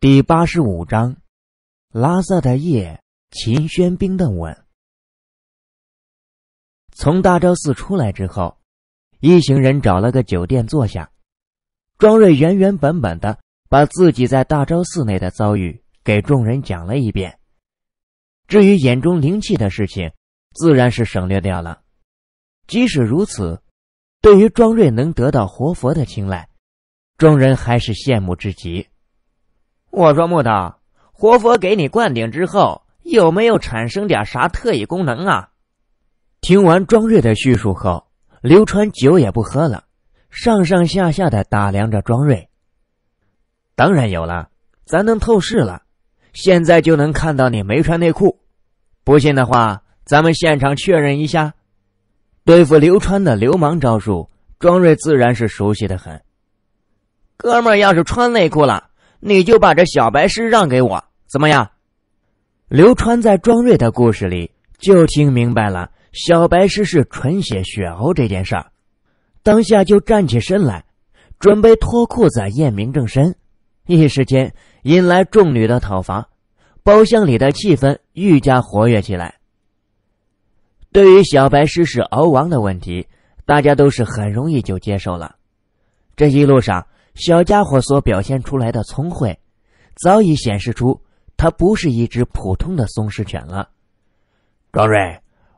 第八十五章，拉萨的夜，秦轩兵的吻。从大昭寺出来之后，一行人找了个酒店坐下。庄瑞原原本本的把自己在大昭寺内的遭遇给众人讲了一遍，至于眼中灵气的事情，自然是省略掉了。即使如此，对于庄瑞能得到活佛的青睐，众人还是羡慕至极。我说木头，活佛给你灌顶之后，有没有产生点啥特异功能啊？听完庄瑞的叙述后，刘川酒也不喝了，上上下下的打量着庄瑞。当然有了，咱能透视了，现在就能看到你没穿内裤。不信的话，咱们现场确认一下。对付刘川的流氓招数，庄瑞自然是熟悉的很。哥们儿，要是穿内裤了。你就把这小白狮让给我，怎么样？刘川在庄瑞的故事里就听明白了，小白狮是纯血血獒这件事儿，当下就站起身来，准备脱裤子验明正身，一时间引来众女的讨伐，包厢里的气氛愈加活跃起来。对于小白狮是獒王的问题，大家都是很容易就接受了。这一路上。小家伙所表现出来的聪慧，早已显示出它不是一只普通的松狮犬了。庄瑞，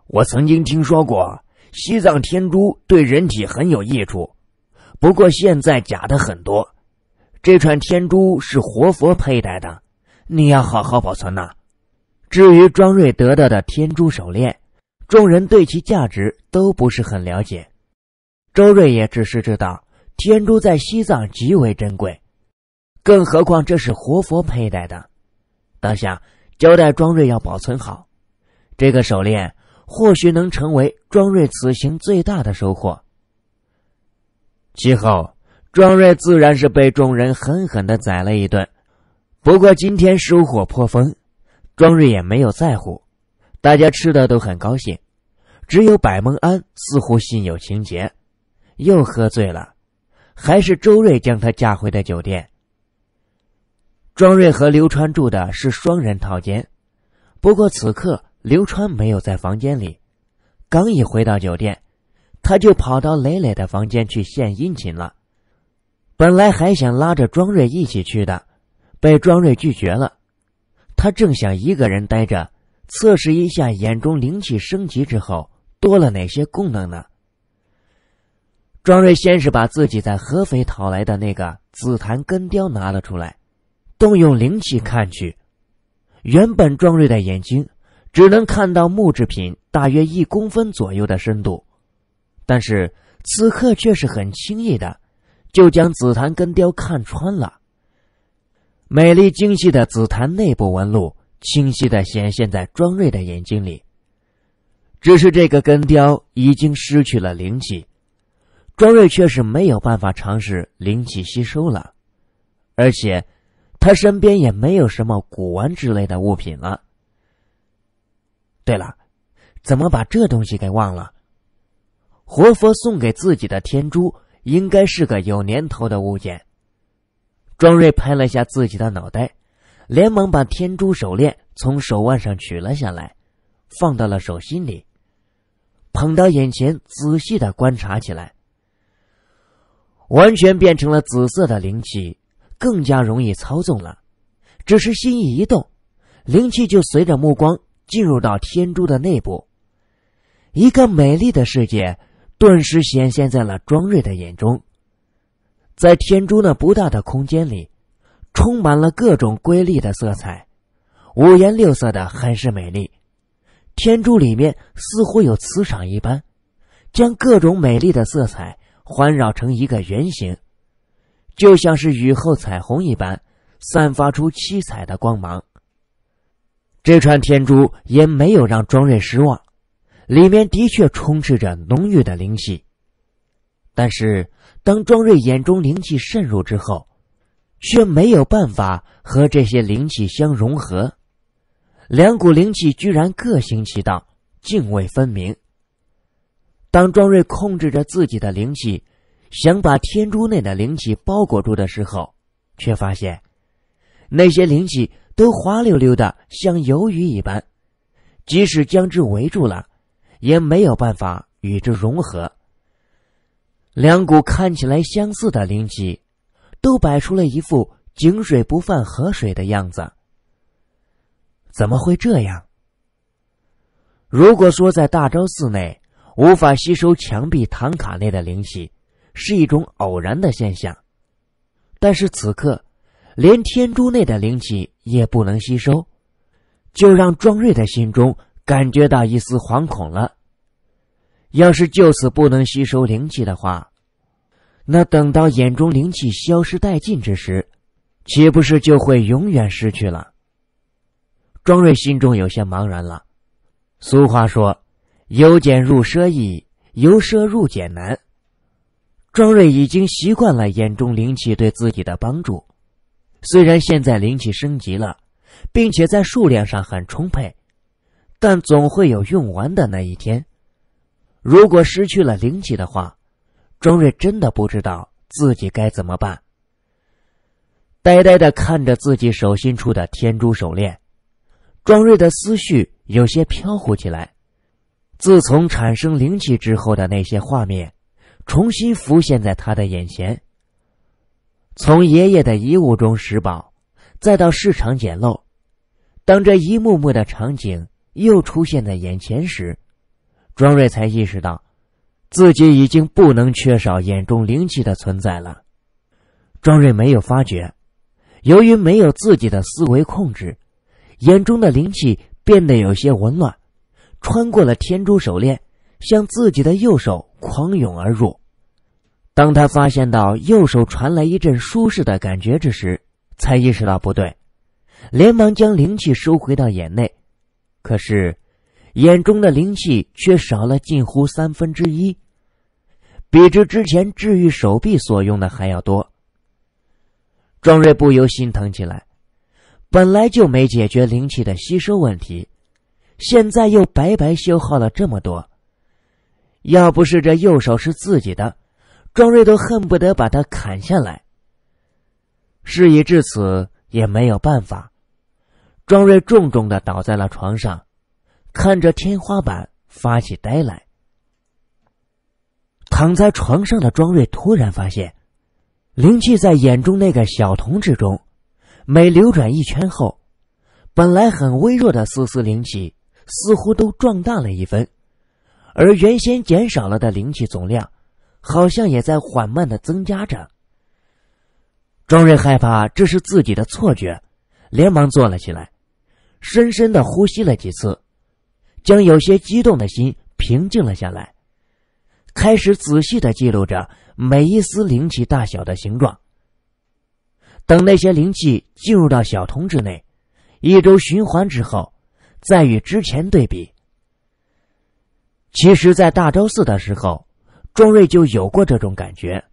我曾经听说过西藏天珠对人体很有益处，不过现在假的很多。这串天珠是活佛佩戴的，你要好好保存呐。至于庄瑞得到的天珠手链，众人对其价值都不是很了解。周瑞也只是知道。天珠在西藏极为珍贵，更何况这是活佛佩戴的。当下交代庄瑞要保存好这个手链，或许能成为庄瑞此行最大的收获。其后，庄瑞自然是被众人狠狠的宰了一顿。不过今天收获颇丰，庄瑞也没有在乎。大家吃的都很高兴，只有百梦安似乎心有情结，又喝醉了。还是周瑞将他架回的酒店。庄瑞和刘川住的是双人套间，不过此刻刘川没有在房间里。刚一回到酒店，他就跑到磊磊的房间去献殷勤了。本来还想拉着庄瑞一起去的，被庄瑞拒绝了。他正想一个人呆着，测试一下眼中灵气升级之后多了哪些功能呢？庄瑞先是把自己在合肥讨来的那个紫檀根雕拿了出来，动用灵气看去。原本庄瑞的眼睛只能看到木制品大约一公分左右的深度，但是此刻却是很轻易的就将紫檀根雕看穿了。美丽精细的紫檀内部纹路清晰的显现在庄睿的眼睛里。只是这个根雕已经失去了灵气。庄瑞却是没有办法尝试灵气吸收了，而且他身边也没有什么古玩之类的物品了。对了，怎么把这东西给忘了？活佛送给自己的天珠，应该是个有年头的物件。庄瑞拍了下自己的脑袋，连忙把天珠手链从手腕上取了下来，放到了手心里，捧到眼前仔细的观察起来。完全变成了紫色的灵气，更加容易操纵了。只是心意一动，灵气就随着目光进入到天珠的内部。一个美丽的世界顿时显现在了庄睿的眼中。在天珠那不大的空间里，充满了各种瑰丽的色彩，五颜六色的，很是美丽。天珠里面似乎有磁场一般，将各种美丽的色彩。环绕成一个圆形，就像是雨后彩虹一般，散发出七彩的光芒。这串天珠也没有让庄瑞失望，里面的确充斥着浓郁的灵气。但是，当庄瑞眼中灵气渗入之后，却没有办法和这些灵气相融合，两股灵气居然各行其道，泾渭分明。当庄瑞控制着自己的灵气，想把天珠内的灵气包裹住的时候，却发现那些灵气都滑溜溜的，像鱿鱼一般。即使将之围住了，也没有办法与之融合。两股看起来相似的灵气，都摆出了一副井水不犯河水的样子。怎么会这样？如果说在大昭寺内，无法吸收墙壁唐卡内的灵气，是一种偶然的现象。但是此刻，连天珠内的灵气也不能吸收，就让庄睿的心中感觉到一丝惶恐了。要是就此不能吸收灵气的话，那等到眼中灵气消失殆尽之时，岂不是就会永远失去了？庄睿心中有些茫然了。俗话说。由俭入奢易，由奢入俭难。庄瑞已经习惯了眼中灵气对自己的帮助，虽然现在灵气升级了，并且在数量上很充沛，但总会有用完的那一天。如果失去了灵气的话，庄瑞真的不知道自己该怎么办。呆呆的看着自己手心处的天珠手链，庄瑞的思绪有些飘忽起来。自从产生灵气之后的那些画面，重新浮现在他的眼前。从爷爷的遗物中拾宝，再到市场捡漏，当这一幕幕的场景又出现在眼前时，庄瑞才意识到，自己已经不能缺少眼中灵气的存在了。庄瑞没有发觉，由于没有自己的思维控制，眼中的灵气变得有些紊乱。穿过了天珠手链，向自己的右手狂涌而入。当他发现到右手传来一阵舒适的感觉之时，才意识到不对，连忙将灵气收回到眼内。可是，眼中的灵气却少了近乎三分之一，比之之前治愈手臂所用的还要多。庄瑞不由心疼起来，本来就没解决灵气的吸收问题。现在又白白消耗了这么多，要不是这右手是自己的，庄瑞都恨不得把它砍下来。事已至此也没有办法，庄瑞重重的倒在了床上，看着天花板发起呆来。躺在床上的庄瑞突然发现，灵气在眼中那个小瞳之中，每流转一圈后，本来很微弱的丝丝灵气。似乎都壮大了一分，而原先减少了的灵气总量，好像也在缓慢的增加着。庄瑞害怕这是自己的错觉，连忙坐了起来，深深的呼吸了几次，将有些激动的心平静了下来，开始仔细的记录着每一丝灵气大小的形状。等那些灵气进入到小瞳之内，一周循环之后。在与之前对比，其实，在大周四的时候，庄瑞就有过这种感觉，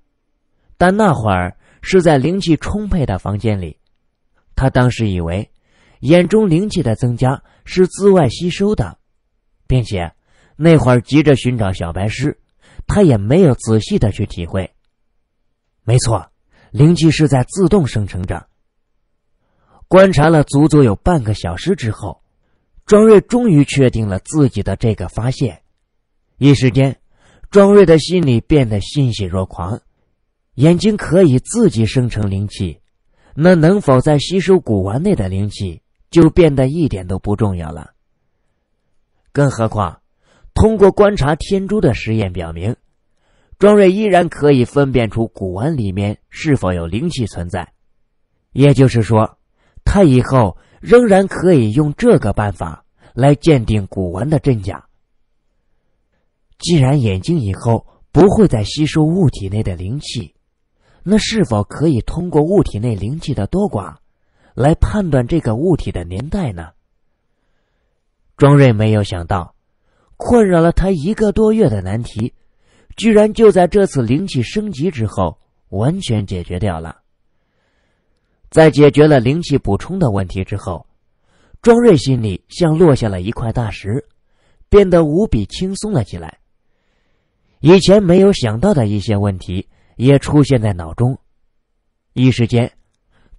但那会儿是在灵气充沛的房间里，他当时以为眼中灵气的增加是自外吸收的，并且那会儿急着寻找小白狮，他也没有仔细的去体会。没错，灵气是在自动生成着。观察了足足有半个小时之后。庄睿终于确定了自己的这个发现，一时间，庄睿的心里变得欣喜若狂。眼睛可以自己生成灵气，那能否再吸收古玩内的灵气，就变得一点都不重要了。更何况，通过观察天珠的实验表明，庄睿依然可以分辨出古玩里面是否有灵气存在。也就是说，他以后。仍然可以用这个办法来鉴定古玩的真假。既然眼睛以后不会再吸收物体内的灵气，那是否可以通过物体内灵气的多寡，来判断这个物体的年代呢？庄睿没有想到，困扰了他一个多月的难题，居然就在这次灵气升级之后完全解决掉了。在解决了灵气补充的问题之后，庄瑞心里像落下了一块大石，变得无比轻松了起来。以前没有想到的一些问题也出现在脑中，一时间，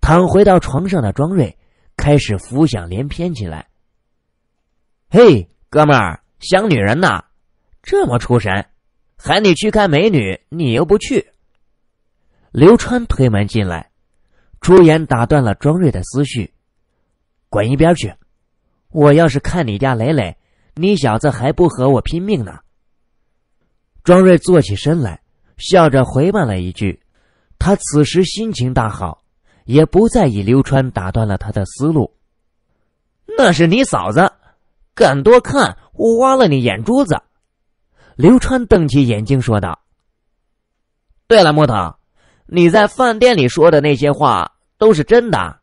躺回到床上的庄瑞开始浮想联翩起来。嘿，哥们儿，想女人呐？这么出神，喊你去看美女，你又不去。刘川推门进来。出言打断了庄瑞的思绪，滚一边去！我要是看你家磊磊，你小子还不和我拼命呢！庄瑞坐起身来，笑着回骂了一句。他此时心情大好，也不在意刘川打断了他的思路。那是你嫂子，敢多看，我挖了你眼珠子！刘川瞪起眼睛说道。对了，木头。你在饭店里说的那些话都是真的，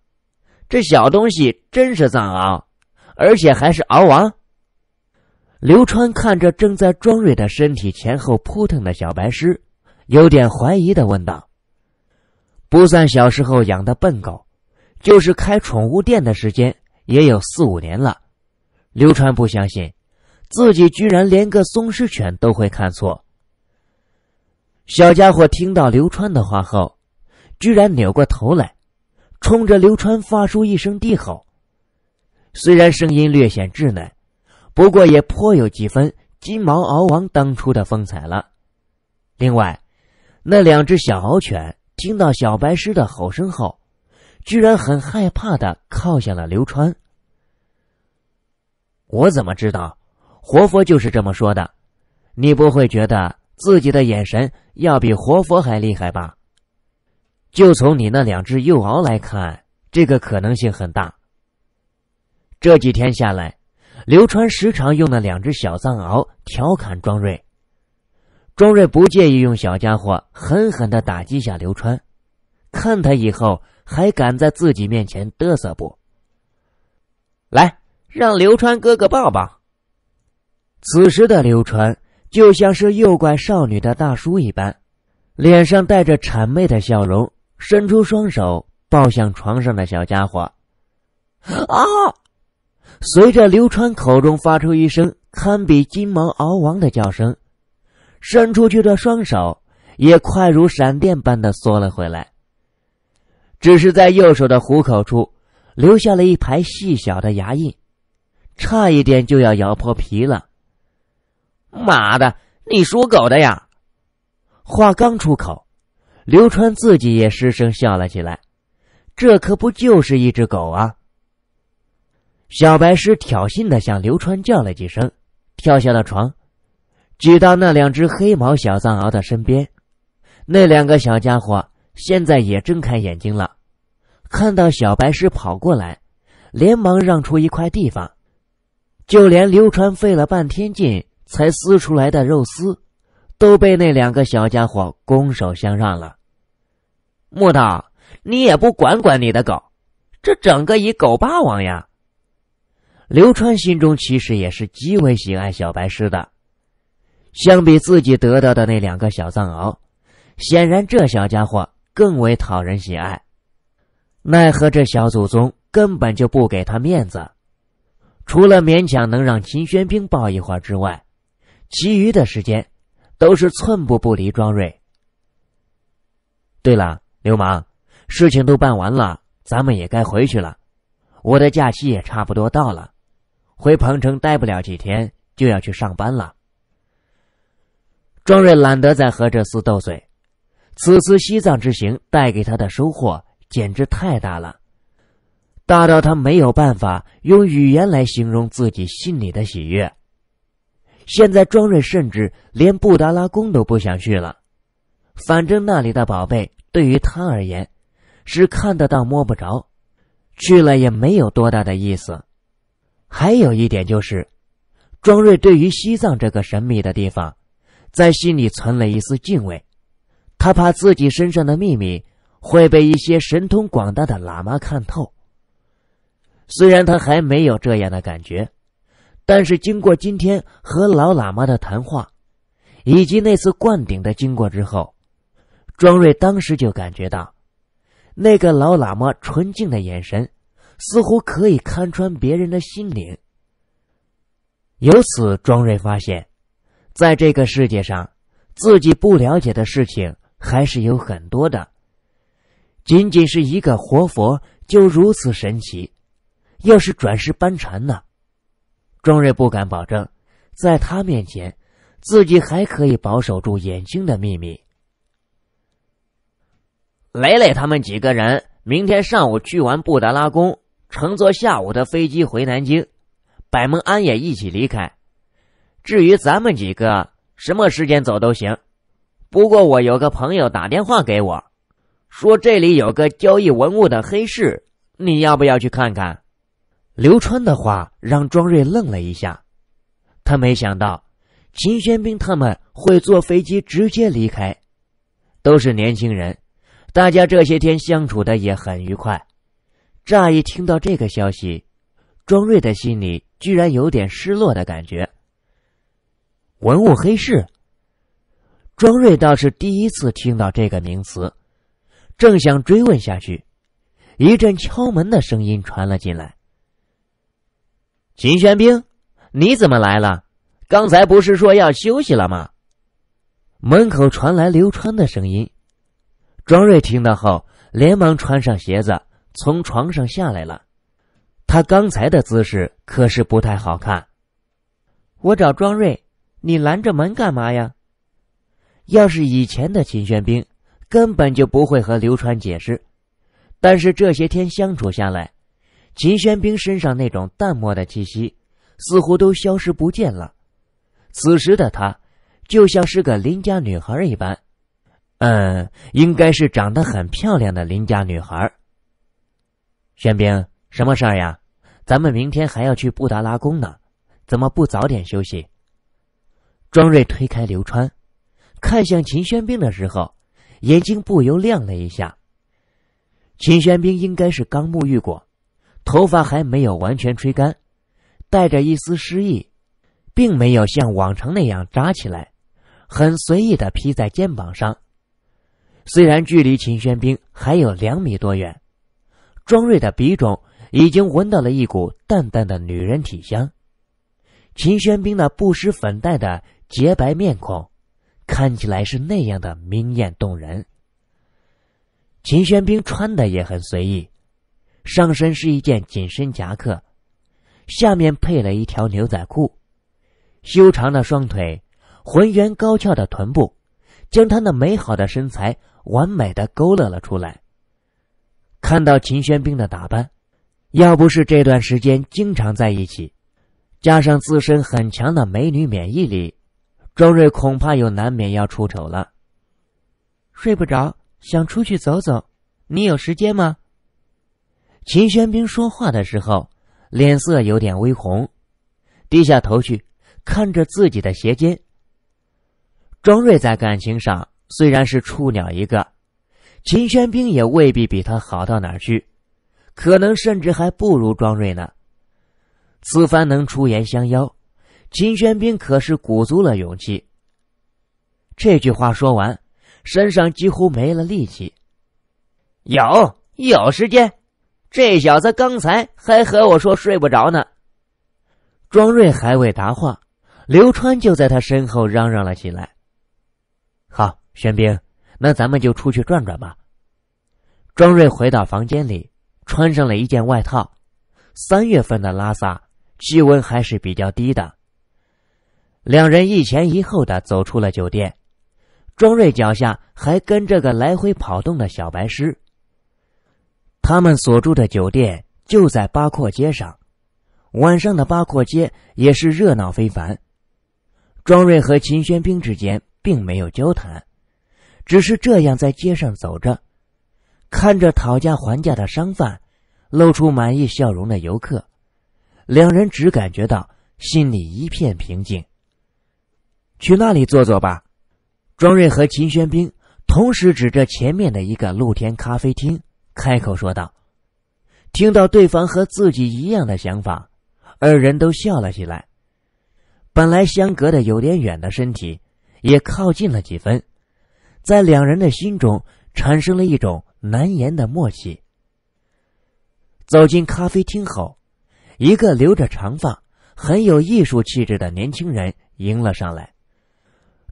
这小东西真是藏獒，而且还是獒王。刘川看着正在庄瑞的身体前后扑腾的小白狮，有点怀疑的问道：“不算小时候养的笨狗，就是开宠物店的时间也有四五年了。”刘川不相信，自己居然连个松狮犬都会看错。小家伙听到刘川的话后，居然扭过头来，冲着刘川发出一声低吼。虽然声音略显稚嫩，不过也颇有几分金毛獒王当初的风采了。另外，那两只小獒犬听到小白狮的吼声后，居然很害怕的靠向了刘川。我怎么知道，活佛就是这么说的？你不会觉得？自己的眼神要比活佛还厉害吧？就从你那两只幼獒来看，这个可能性很大。这几天下来，刘川时常用那两只小藏獒调侃庄瑞，庄瑞不介意用小家伙狠狠的打击下刘川，看他以后还敢在自己面前嘚瑟不？来，让刘川哥哥抱抱。此时的刘川。就像是诱拐少女的大叔一般，脸上带着谄媚的笑容，伸出双手抱向床上的小家伙。啊！随着刘川口中发出一声堪比金毛敖王的叫声，伸出去的双手也快如闪电般的缩了回来。只是在右手的虎口处，留下了一排细小的牙印，差一点就要咬破皮了。妈的，你属狗的呀！话刚出口，刘川自己也失声笑了起来。这可不就是一只狗啊！小白狮挑衅的向刘川叫了几声，跳下了床，挤到那两只黑毛小藏獒的身边。那两个小家伙现在也睁开眼睛了，看到小白狮跑过来，连忙让出一块地方。就连刘川费了半天劲。才撕出来的肉丝，都被那两个小家伙拱手相让了。木头，你也不管管你的狗，这整个一狗霸王呀！刘川心中其实也是极为喜爱小白狮的，相比自己得到的那两个小藏獒，显然这小家伙更为讨人喜爱。奈何这小祖宗根本就不给他面子，除了勉强能让秦宣兵抱一会儿之外。其余的时间，都是寸步不离庄瑞。对了，流氓，事情都办完了，咱们也该回去了。我的假期也差不多到了，回彭城待不了几天，就要去上班了。庄瑞懒得再和这厮斗嘴。此次西藏之行带给他的收获简直太大了，大到他没有办法用语言来形容自己心里的喜悦。现在，庄睿甚至连布达拉宫都不想去了。反正那里的宝贝对于他而言，是看得到摸不着，去了也没有多大的意思。还有一点就是，庄睿对于西藏这个神秘的地方，在心里存了一丝敬畏。他怕自己身上的秘密会被一些神通广大的喇嘛看透。虽然他还没有这样的感觉。但是经过今天和老喇嘛的谈话，以及那次灌顶的经过之后，庄瑞当时就感觉到，那个老喇嘛纯净的眼神，似乎可以看穿别人的心灵。由此，庄睿发现，在这个世界上，自己不了解的事情还是有很多的。仅仅是一个活佛就如此神奇，要是转世班禅呢？钟瑞不敢保证，在他面前，自己还可以保守住眼睛的秘密。雷雷他们几个人明天上午去完布达拉宫，乘坐下午的飞机回南京。百门安也一起离开。至于咱们几个，什么时间走都行。不过我有个朋友打电话给我，说这里有个交易文物的黑市，你要不要去看看？刘川的话让庄瑞愣了一下，他没想到秦宣兵他们会坐飞机直接离开。都是年轻人，大家这些天相处的也很愉快。乍一听到这个消息，庄瑞的心里居然有点失落的感觉。文物黑市，庄瑞倒是第一次听到这个名词，正想追问下去，一阵敲门的声音传了进来。秦玄冰，你怎么来了？刚才不是说要休息了吗？门口传来刘川的声音。庄瑞听到后，连忙穿上鞋子，从床上下来了。他刚才的姿势可是不太好看。我找庄瑞，你拦着门干嘛呀？要是以前的秦玄冰，根本就不会和刘川解释。但是这些天相处下来。秦宣兵身上那种淡漠的气息，似乎都消失不见了。此时的他，就像是个邻家女孩一般，嗯，应该是长得很漂亮的邻家女孩。宣兵，什么事儿呀？咱们明天还要去布达拉宫呢，怎么不早点休息？庄睿推开刘川，看向秦宣兵的时候，眼睛不由亮了一下。秦宣兵应该是刚沐浴过。头发还没有完全吹干，带着一丝诗意，并没有像往常那样扎起来，很随意的披在肩膀上。虽然距离秦宣兵还有两米多远，庄瑞的鼻中已经闻到了一股淡淡的女人体香。秦宣兵那不施粉黛的洁白面孔，看起来是那样的明艳动人。秦宣兵穿的也很随意。上身是一件紧身夹克，下面配了一条牛仔裤，修长的双腿，浑圆高翘的臀部，将他那美好的身材完美的勾勒了出来。看到秦宣兵的打扮，要不是这段时间经常在一起，加上自身很强的美女免疫力，庄瑞恐怕又难免要出丑了。睡不着，想出去走走，你有时间吗？秦宣兵说话的时候，脸色有点微红，低下头去看着自己的鞋尖。庄瑞在感情上虽然是处鸟一个，秦宣兵也未必比他好到哪儿去，可能甚至还不如庄瑞呢。此番能出言相邀，秦宣兵可是鼓足了勇气。这句话说完，身上几乎没了力气。有有时间。这小子刚才还和我说睡不着呢。庄瑞还未答话，刘川就在他身后嚷嚷了起来：“好，玄冰，那咱们就出去转转吧。”庄瑞回到房间里，穿上了一件外套。三月份的拉萨气温还是比较低的。两人一前一后的走出了酒店，庄瑞脚下还跟着个来回跑动的小白狮。他们所住的酒店就在八廓街上，晚上的八廓街也是热闹非凡。庄瑞和秦轩兵之间并没有交谈，只是这样在街上走着，看着讨价还价的商贩，露出满意笑容的游客，两人只感觉到心里一片平静。去那里坐坐吧，庄瑞和秦轩兵同时指着前面的一个露天咖啡厅。开口说道：“听到对方和自己一样的想法，二人都笑了起来。本来相隔的有点远的身体，也靠近了几分，在两人的心中产生了一种难言的默契。”走进咖啡厅后，一个留着长发、很有艺术气质的年轻人迎了上来。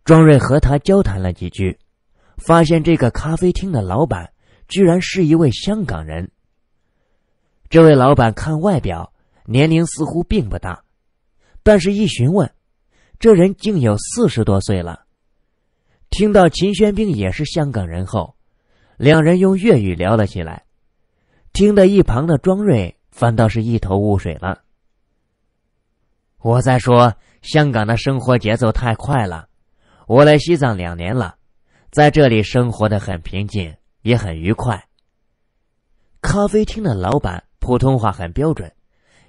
庄瑞和他交谈了几句，发现这个咖啡厅的老板。居然是一位香港人。这位老板看外表年龄似乎并不大，但是一询问，这人竟有四十多岁了。听到秦宣兵也是香港人后，两人用粤语聊了起来。听得一旁的庄瑞反倒是一头雾水了。我在说，香港的生活节奏太快了。我来西藏两年了，在这里生活的很平静。也很愉快。咖啡厅的老板普通话很标准，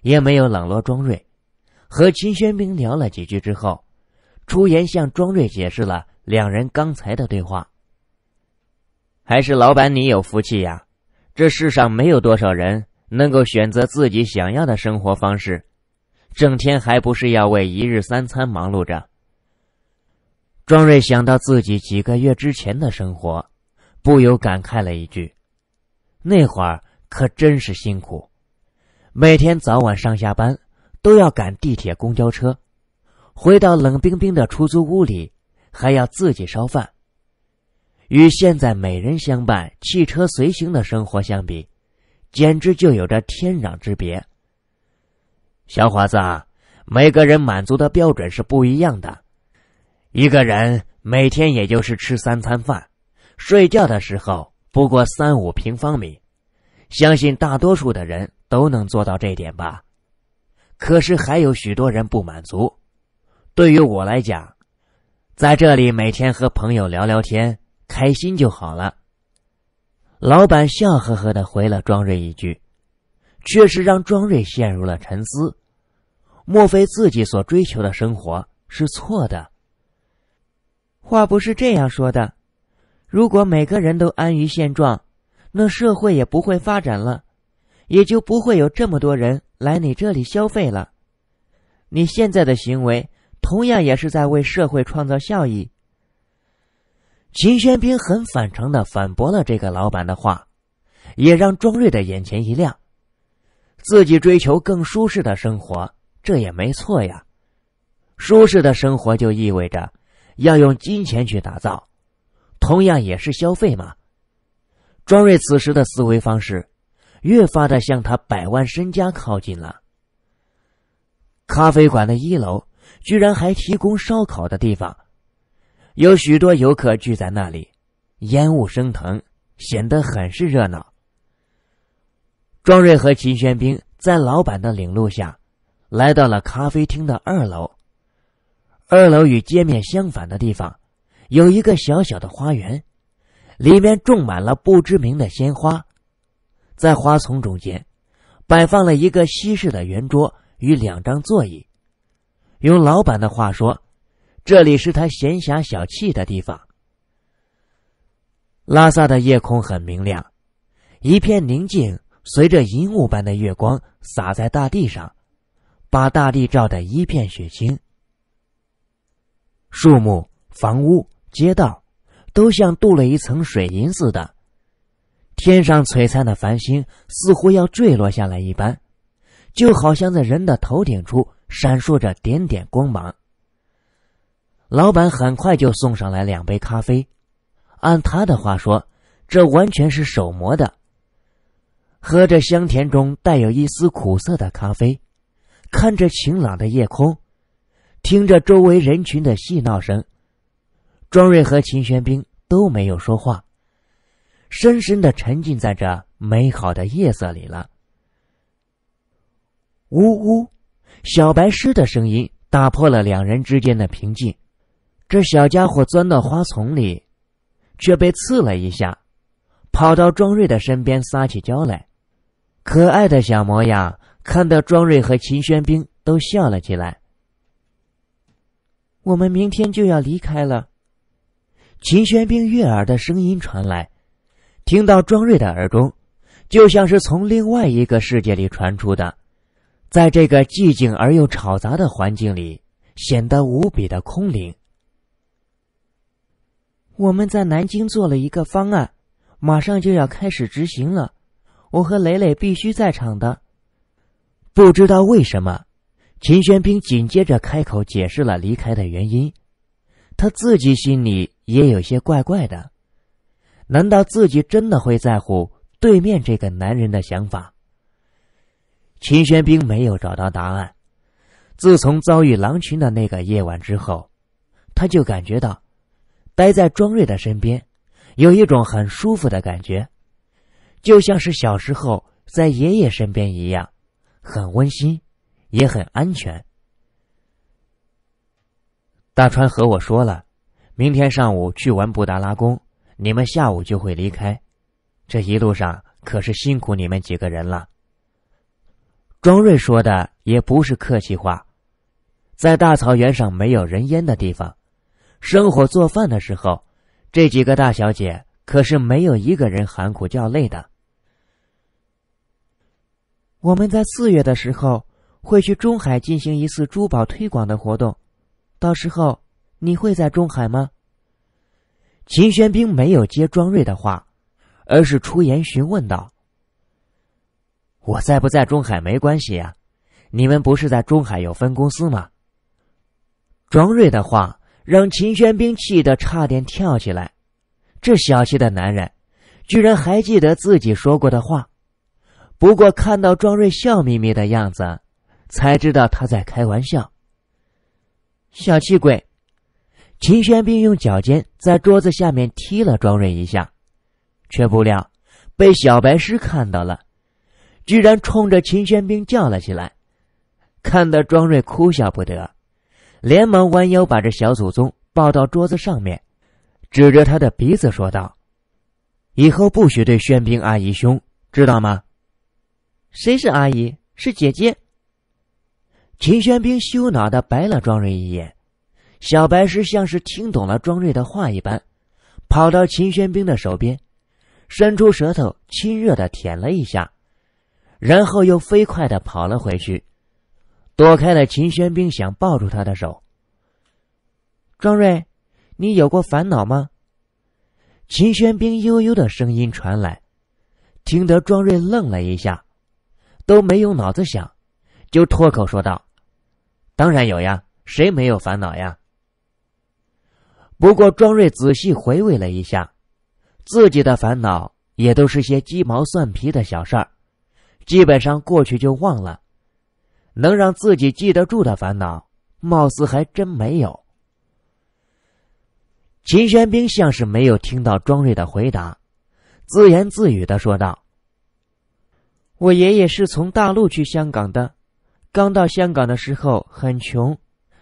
也没有冷落庄瑞。和秦轩兵聊了几句之后，出言向庄瑞解释了两人刚才的对话。还是老板你有福气呀，这世上没有多少人能够选择自己想要的生活方式，整天还不是要为一日三餐忙碌着。庄瑞想到自己几个月之前的生活。不由感慨了一句：“那会儿可真是辛苦，每天早晚上下班都要赶地铁、公交车，回到冷冰冰的出租屋里还要自己烧饭。与现在美人相伴、汽车随行的生活相比，简直就有着天壤之别。”小伙子，每个人满足的标准是不一样的，一个人每天也就是吃三餐饭。睡觉的时候不过三五平方米，相信大多数的人都能做到这点吧。可是还有许多人不满足。对于我来讲，在这里每天和朋友聊聊天，开心就好了。老板笑呵呵的回了庄瑞一句，却是让庄瑞陷入了沉思：莫非自己所追求的生活是错的？话不是这样说的。如果每个人都安于现状，那社会也不会发展了，也就不会有这么多人来你这里消费了。你现在的行为同样也是在为社会创造效益。秦宣兵很反常的反驳了这个老板的话，也让庄瑞的眼前一亮。自己追求更舒适的生活，这也没错呀。舒适的生活就意味着要用金钱去打造。同样也是消费嘛。庄瑞此时的思维方式，越发的向他百万身家靠近了。咖啡馆的一楼居然还提供烧烤的地方，有许多游客聚在那里，烟雾升腾，显得很是热闹。庄瑞和秦宣冰在老板的领路下，来到了咖啡厅的二楼。二楼与街面相反的地方。有一个小小的花园，里面种满了不知名的鲜花，在花丛中间，摆放了一个西式的圆桌与两张座椅。用老板的话说，这里是他闲暇小憩的地方。拉萨的夜空很明亮，一片宁静，随着银雾般的月光洒在大地上，把大地照得一片雪清。树木、房屋。街道都像镀了一层水银似的，天上璀璨的繁星似乎要坠落下来一般，就好像在人的头顶处闪烁着点点光芒。老板很快就送上来两杯咖啡，按他的话说，这完全是手磨的。喝着香甜中带有一丝苦涩的咖啡，看着晴朗的夜空，听着周围人群的嬉闹声。庄瑞和秦玄兵都没有说话，深深的沉浸在这美好的夜色里了。呜呜，小白狮的声音打破了两人之间的平静。这小家伙钻到花丛里，却被刺了一下，跑到庄瑞的身边撒起娇来，可爱的小模样，看得庄瑞和秦宣兵都笑了起来。我们明天就要离开了。秦宣冰悦耳的声音传来，听到庄瑞的耳中，就像是从另外一个世界里传出的，在这个寂静而又吵杂的环境里，显得无比的空灵。我们在南京做了一个方案，马上就要开始执行了，我和磊磊必须在场的。不知道为什么，秦宣冰紧接着开口解释了离开的原因，他自己心里。也有些怪怪的，难道自己真的会在乎对面这个男人的想法？秦宣冰没有找到答案。自从遭遇狼群的那个夜晚之后，他就感觉到，待在庄瑞的身边，有一种很舒服的感觉，就像是小时候在爷爷身边一样，很温馨，也很安全。大川和我说了。明天上午去完布达拉宫，你们下午就会离开。这一路上可是辛苦你们几个人了。庄瑞说的也不是客气话，在大草原上没有人烟的地方，生火做饭的时候，这几个大小姐可是没有一个人喊苦叫累的。我们在四月的时候会去中海进行一次珠宝推广的活动，到时候。你会在中海吗？秦轩兵没有接庄瑞的话，而是出言询问道：“我在不在中海没关系呀，你们不是在中海有分公司吗？”庄瑞的话让秦轩兵气得差点跳起来。这小气的男人，居然还记得自己说过的话。不过看到庄瑞笑眯眯的样子，才知道他在开玩笑。小气鬼！秦宣兵用脚尖在桌子下面踢了庄瑞一下，却不料被小白狮看到了，居然冲着秦宣兵叫了起来。看得庄瑞哭笑不得，连忙弯腰把这小祖宗抱到桌子上面，指着他的鼻子说道：“以后不许对宣兵阿姨凶，知道吗？”“谁是阿姨？是姐姐。”秦宣兵羞恼的白了庄瑞一眼。小白狮像是听懂了庄睿的话一般，跑到秦轩兵的手边，伸出舌头亲热地舔了一下，然后又飞快地跑了回去，躲开了秦轩兵想抱住他的手。庄睿，你有过烦恼吗？秦轩兵悠悠的声音传来，听得庄睿愣了一下，都没有脑子想，就脱口说道：“当然有呀，谁没有烦恼呀？”不过，庄瑞仔细回味了一下，自己的烦恼也都是些鸡毛蒜皮的小事儿，基本上过去就忘了。能让自己记得住的烦恼，貌似还真没有。秦宣兵像是没有听到庄瑞的回答，自言自语的说道：“我爷爷是从大陆去香港的，刚到香港的时候很穷，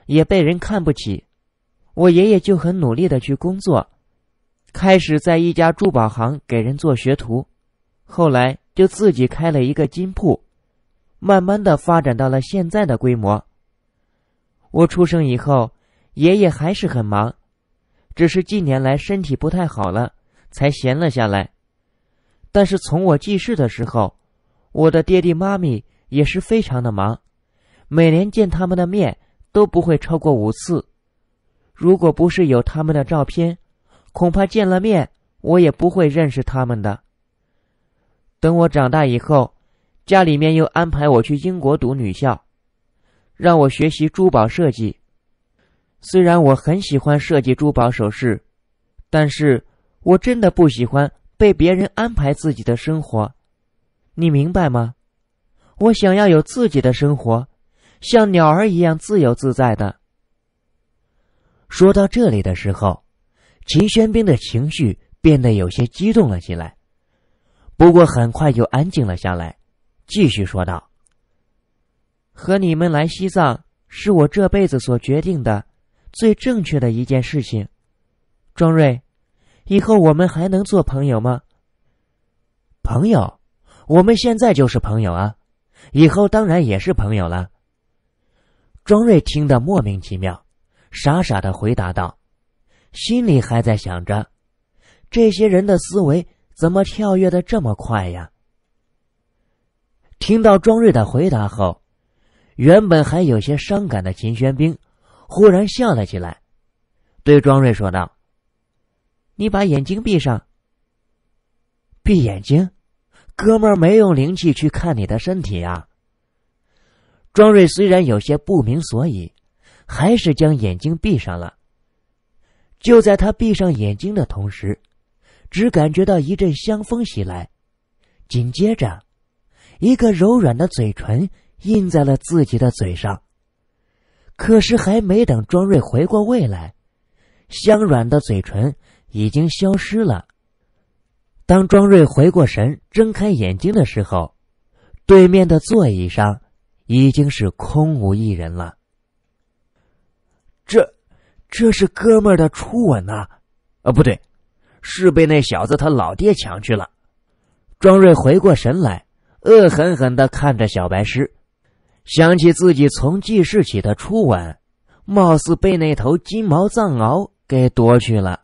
也被人看不起。”我爷爷就很努力的去工作，开始在一家珠宝行给人做学徒，后来就自己开了一个金铺，慢慢的发展到了现在的规模。我出生以后，爷爷还是很忙，只是近年来身体不太好了，才闲了下来。但是从我记事的时候，我的爹爹妈咪也是非常的忙，每年见他们的面都不会超过五次。如果不是有他们的照片，恐怕见了面我也不会认识他们的。等我长大以后，家里面又安排我去英国读女校，让我学习珠宝设计。虽然我很喜欢设计珠宝首饰，但是我真的不喜欢被别人安排自己的生活，你明白吗？我想要有自己的生活，像鸟儿一样自由自在的。说到这里的时候，秦宣兵的情绪变得有些激动了起来，不过很快就安静了下来，继续说道：“和你们来西藏是我这辈子所决定的最正确的一件事情。”庄瑞，以后我们还能做朋友吗？朋友，我们现在就是朋友啊，以后当然也是朋友了。庄瑞听得莫名其妙。傻傻的回答道，心里还在想着，这些人的思维怎么跳跃的这么快呀？听到庄瑞的回答后，原本还有些伤感的秦宣兵，忽然笑了起来，对庄瑞说道：“你把眼睛闭上。”闭眼睛，哥们儿没用灵气去看你的身体呀。庄瑞虽然有些不明所以。还是将眼睛闭上了。就在他闭上眼睛的同时，只感觉到一阵香风袭来，紧接着，一个柔软的嘴唇印在了自己的嘴上。可是还没等庄瑞回过味来，香软的嘴唇已经消失了。当庄瑞回过神，睁开眼睛的时候，对面的座椅上已经是空无一人了。这，这是哥们的初吻呐！啊，不对，是被那小子他老爹抢去了。庄瑞回过神来，恶狠狠的看着小白狮，想起自己从记事起的初吻，貌似被那头金毛藏獒给夺去了。